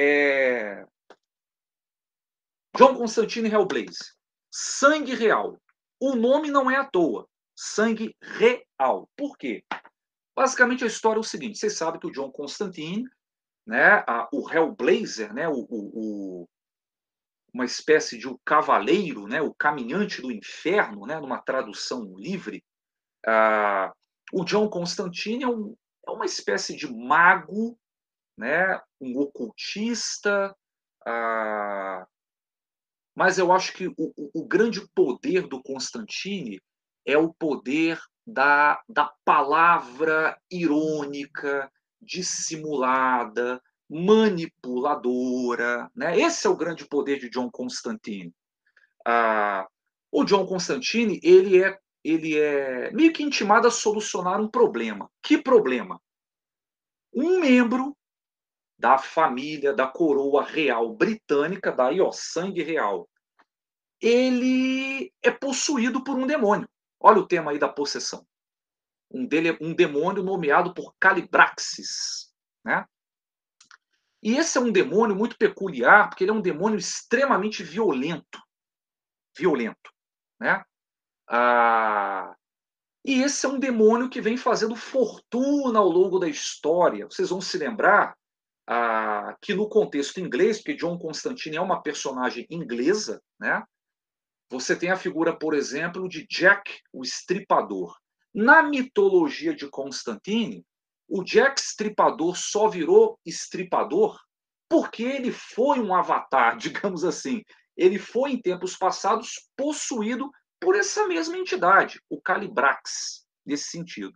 É... John Constantine Hellblaze. Sangue real. O nome não é à toa. Sangue real. Por quê? Basicamente a história é o seguinte: vocês sabem que o John Constantine, né, a, o Hellblazer, né, o, o, o uma espécie de o cavaleiro, né, o caminhante do inferno, né, numa tradução livre, o John Constantine é, um, é uma espécie de mago, né, um ocultista, ah, mas eu acho que o, o grande poder do Constantine é o poder da, da palavra irônica, dissimulada, manipuladora. Né? Esse é o grande poder de John Constantine. Ah, o John Constantine ele é, ele é meio que intimado a solucionar um problema. Que problema? Um membro da família, da coroa real britânica, daí ó sangue real, ele é possuído por um demônio. Olha o tema aí da possessão. Um, dele, um demônio nomeado por Calibraxis. Né? E esse é um demônio muito peculiar, porque ele é um demônio extremamente violento. Violento. Né? Ah, e esse é um demônio que vem fazendo fortuna ao longo da história. Vocês vão se lembrar ah, que no contexto inglês, porque John Constantine é uma personagem inglesa, né? Você tem a figura, por exemplo, de Jack, o estripador. Na mitologia de Constantine, o Jack Estripador só virou estripador porque ele foi um avatar, digamos assim. Ele foi, em tempos passados, possuído por essa mesma entidade, o Calibrax, nesse sentido.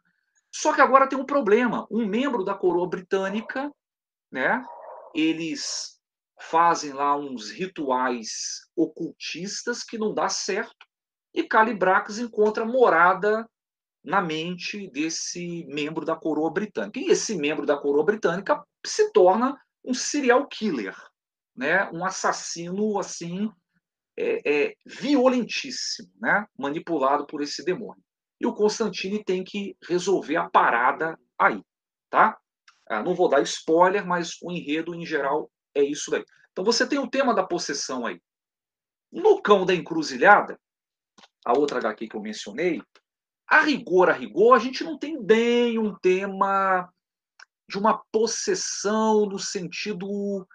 Só que agora tem um problema. Um membro da coroa britânica né? Eles fazem lá uns rituais ocultistas que não dá certo e Calibrax encontra morada na mente desse membro da coroa britânica. E esse membro da coroa britânica se torna um serial killer, né? Um assassino assim é, é, violentíssimo, né? Manipulado por esse demônio. E o Constantine tem que resolver a parada aí, tá? Ah, não vou dar spoiler, mas o enredo em geral é isso daí. Então você tem o tema da possessão aí. No Cão da Encruzilhada, a outra HQ que eu mencionei, a rigor, a rigor, a gente não tem bem um tema de uma possessão no sentido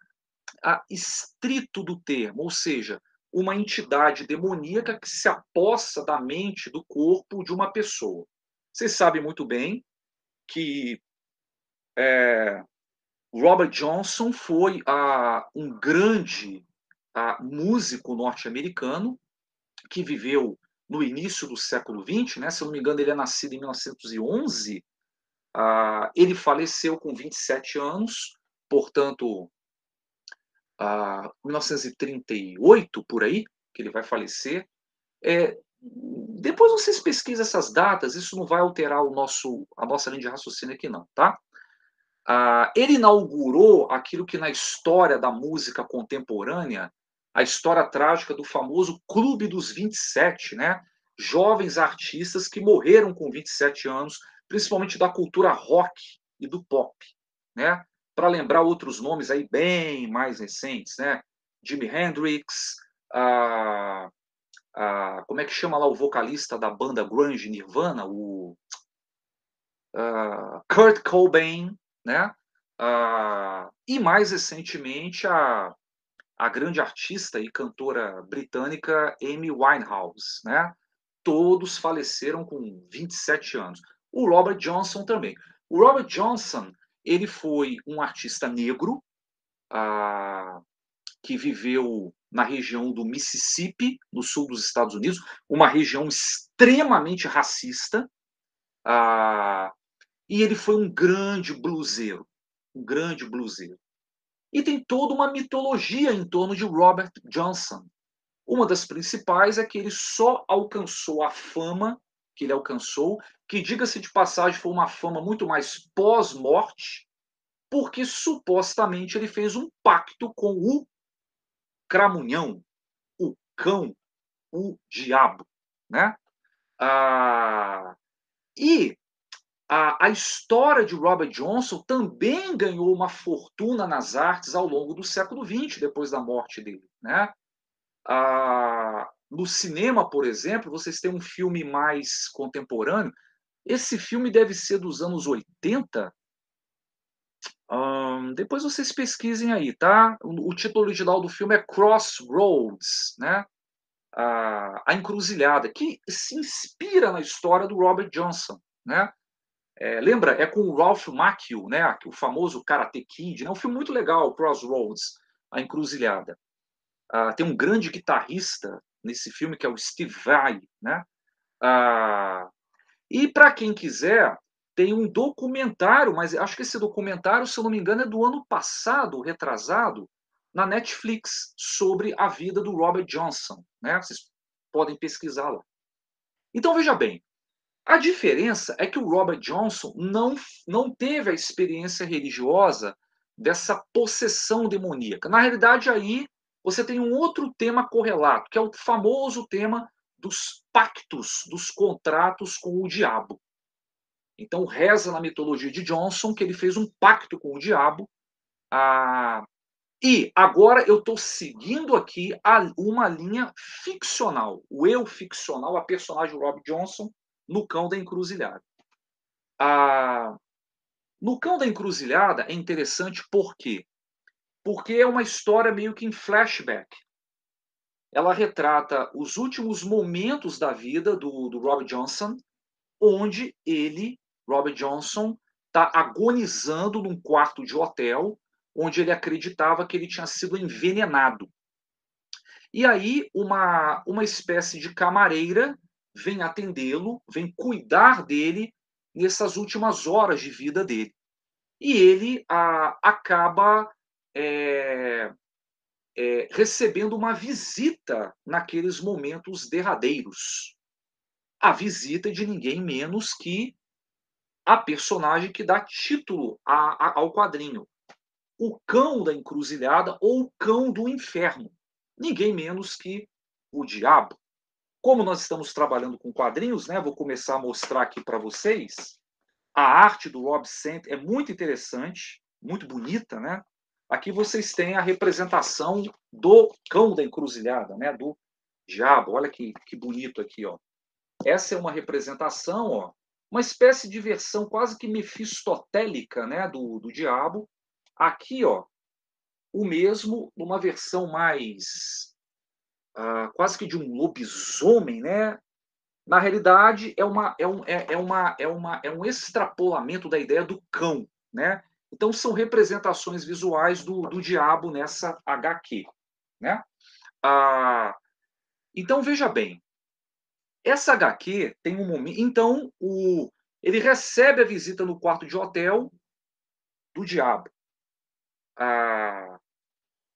ah, estrito do termo, ou seja, uma entidade demoníaca que se apossa da mente, do corpo de uma pessoa. Vocês sabem muito bem que é, Robert Johnson foi a, um grande a, músico norte-americano que viveu no início do século XX, né? se eu não me engano, ele é nascido em 1911. Ah, ele faleceu com 27 anos, portanto, 1938, ah, por aí, que ele vai falecer. É, depois vocês pesquisam essas datas, isso não vai alterar o nosso, a nossa linha de raciocínio aqui, não, tá? Ah, ele inaugurou aquilo que na história da música contemporânea, a história trágica do famoso Clube dos 27, né? Jovens artistas que morreram com 27 anos, principalmente da cultura rock e do pop, né? Para lembrar outros nomes aí bem mais recentes, né? Jimi Hendrix, ah, ah, como é que chama lá o vocalista da banda grunge Nirvana, o ah, Kurt Cobain, né? Ah, e mais recentemente a, a grande artista e cantora britânica Amy Winehouse, né? Todos faleceram com 27 anos. O Robert Johnson também. O Robert Johnson ele foi um artista negro ah, que viveu na região do Mississippi, no sul dos Estados Unidos, uma região extremamente racista. Ah, e ele foi um grande bluseiro, um grande bluseiro. E tem toda uma mitologia em torno de Robert Johnson. Uma das principais é que ele só alcançou a fama que ele alcançou, que diga-se de passagem foi uma fama muito mais pós-morte, porque supostamente ele fez um pacto com o cramunhão, o cão, o diabo, né? Ah, e a, a história de Robert Johnson também ganhou uma fortuna nas artes ao longo do século XX, depois da morte dele. Né? Ah, no cinema, por exemplo, vocês têm um filme mais contemporâneo. Esse filme deve ser dos anos 80. depois vocês pesquisem aí, tá? O, o, título original do filme é Crossroads, né? a Encruzilhada, que se inspira na história do Robert Johnson, né? É, lembra? É com o Ralph Macchio, né? o famoso Karate Kid. É né? um filme muito legal, Crossroads, A Encruzilhada. Ah, tem um grande guitarrista nesse filme, que é o Steve Vai. Né? Ah, e para quem quiser, tem um documentário, mas acho que esse documentário, se eu não me engano, é do ano passado, retrasado, na Netflix, sobre a vida do Robert Johnson. Né? Vocês podem pesquisar lá. Então, veja bem, a diferença é que o Robert Johnson não, não teve a experiência religiosa dessa possessão demoníaca. Na realidade, aí você tem um outro tema correlato, que é o famoso tema dos pactos, dos contratos com o diabo. Então, reza na mitologia de Johnson que ele fez um pacto com o diabo. Ah, e agora eu estou seguindo aqui a, uma linha ficcional. O eu ficcional, a personagem Rob Johnson, no cão da Encruzilhada. A... cão da Encruzilhada é interessante por quê? Porque é uma história meio que em flashback. Ela retrata os últimos momentos da vida do, do Robert Johnson, onde ele, Robert Johnson, está agonizando num quarto de hotel, onde ele acreditava que ele tinha sido envenenado. E aí, uma, uma espécie de camareira vem atendê-lo, vem cuidar dele nessas últimas horas de vida dele. E ele a, acaba é, é, recebendo uma visita naqueles momentos derradeiros. A visita de ninguém menos que a personagem que dá título a, a, ao quadrinho. O cão da encruzilhada ou o cão do inferno. Ninguém menos que o diabo. Como nós estamos trabalhando com quadrinhos, né, vou começar a mostrar aqui para vocês. A arte do Rob Sant é muito interessante, muito bonita, né? Aqui vocês têm a representação do cão da encruzilhada, né, do diabo. Olha que, que bonito aqui, ó. Essa é uma representação, ó, uma espécie de versão quase que mefistotélica, né, do, do diabo. Aqui, ó, o mesmo numa versão mais ah, quase que de um lobisomem, né? Na realidade, é, uma, é, um, é, é, uma, é, uma, é um extrapolamento da ideia do cão, né? Então, são representações visuais do, do diabo nessa HQ, né? Ah, então, veja bem, essa HQ tem um momento... Então, o, ele recebe a visita no quarto de hotel do diabo. Ah,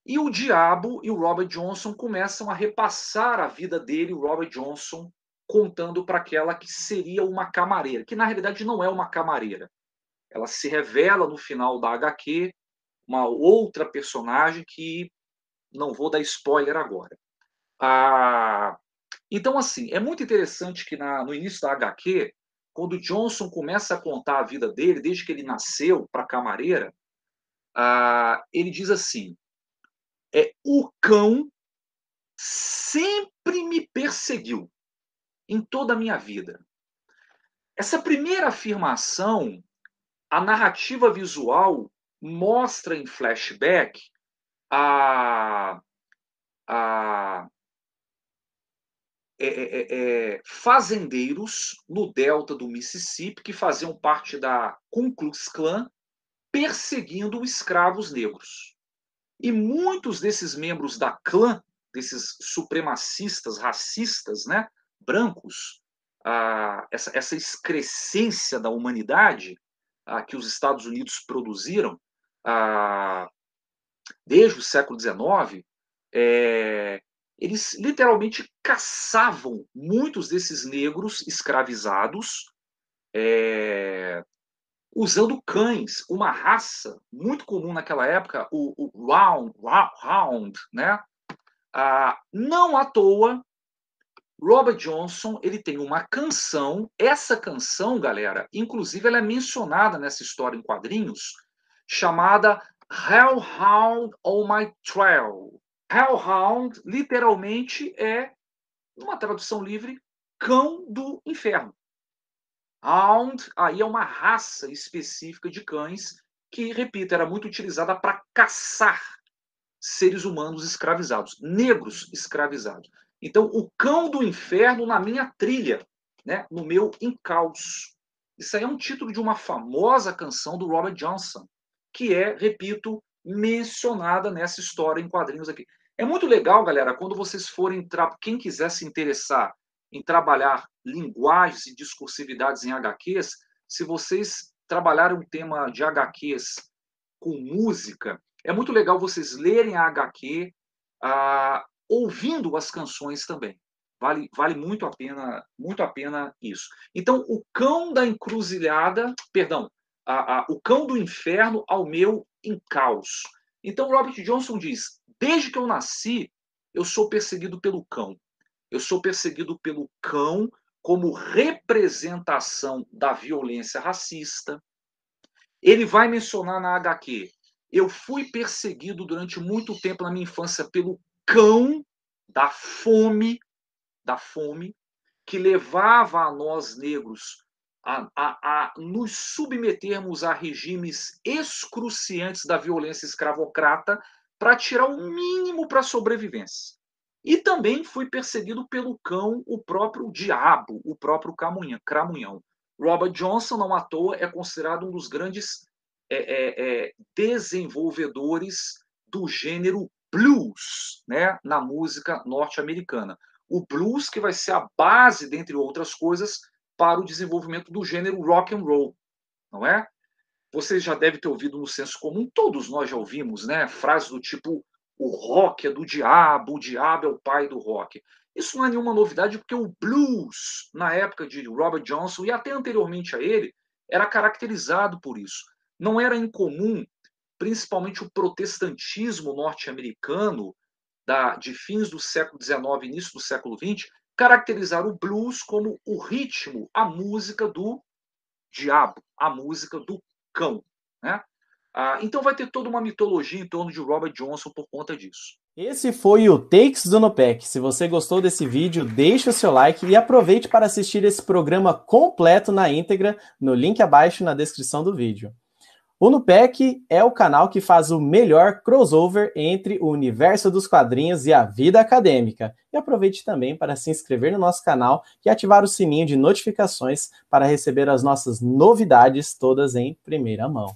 e o diabo e o Robert Johnson começam a repassar a vida dele, o Robert Johnson, contando para aquela que seria uma camareira, que na realidade não é uma camareira. Ela se revela no final da HQ, uma outra personagem que não vou dar spoiler agora. Ah, então, assim, é muito interessante que na, no início da HQ, quando Johnson começa a contar a vida dele, desde que ele nasceu para a camareira, ah, ele diz assim: é o cão sempre me perseguiu em toda a minha vida. Essa primeira afirmação, a narrativa visual mostra em flashback a, a é, é, é, é fazendeiros no delta do Mississippi que faziam parte da Ku Klux Klan perseguindo escravos negros. E muitos desses membros da clã, desses supremacistas, racistas, né, brancos, ah, essa, essa excrescência da humanidade ah, que os Estados Unidos produziram ah, desde o século XIX, é, eles literalmente caçavam muitos desses negros escravizados, é, usando cães, uma raça muito comum naquela época, o, o round, round, né? Ah, não à toa, Robert Johnson ele tem uma canção. Essa canção, galera, inclusive ela é mencionada nessa história em quadrinhos, chamada Hellhound on My Trail. Hellhound literalmente é uma tradução livre cão do inferno. Hound, aí é uma raça específica de cães que, repito, era muito utilizada para caçar seres humanos escravizados, negros escravizados. Então, o cão do inferno na minha trilha, né, no meu encalço. Isso aí é um título de uma famosa canção do Robert Johnson, que é, repito, mencionada nessa história em quadrinhos aqui. É muito legal, galera, quando vocês forem, quem quiser se interessar em trabalhar linguagens e discursividades em HQs, se vocês trabalharem um tema de HQs com música, é muito legal vocês lerem a HQ ah, ouvindo as canções também. Vale, vale muito a pena muito a pena isso. Então, o cão da encruzilhada, perdão, a, a, o cão do inferno ao meu encalço. Então, Robert Johnson diz: desde que eu nasci, eu sou perseguido pelo cão. Eu sou perseguido pelo cão como representação da violência racista. Ele vai mencionar na HQ: eu fui perseguido durante muito tempo na minha infância pelo cão da fome, da fome, que levava a nós negros a, a, a nos submetermos a regimes excruciantes da violência escravocrata para tirar o mínimo para a sobrevivência. E também foi perseguido pelo cão o próprio diabo, o próprio Cramunhão. Robert Johnson, não à toa, é considerado um dos grandes é, é, é, desenvolvedores do gênero blues né, na música norte-americana. O blues que vai ser a base, dentre outras coisas, para o desenvolvimento do gênero rock and roll, não é? Você já deve ter ouvido no senso comum, todos nós já ouvimos, né? Frases do tipo o rock é do diabo, o diabo é o pai do rock. Isso não é nenhuma novidade, porque o blues, na época de Robert Johnson e até anteriormente a ele, era caracterizado por isso. Não era incomum, principalmente o protestantismo norte-americano da, de fins do século XIX, início do século XX, caracterizar o blues como o ritmo, a música do diabo, a música do cão. Né? Ah, então vai ter toda uma mitologia em torno de Robert Johnson por conta disso. Esse foi o Takes do Nopec. Se você gostou desse vídeo, deixe o seu like e aproveite para assistir esse programa completo na íntegra no link abaixo na descrição do vídeo. O Nupec é o canal que faz o melhor crossover entre o universo dos quadrinhos e a vida acadêmica. E aproveite também para se inscrever no nosso canal e ativar o sininho de notificações para receber as nossas novidades todas em primeira mão.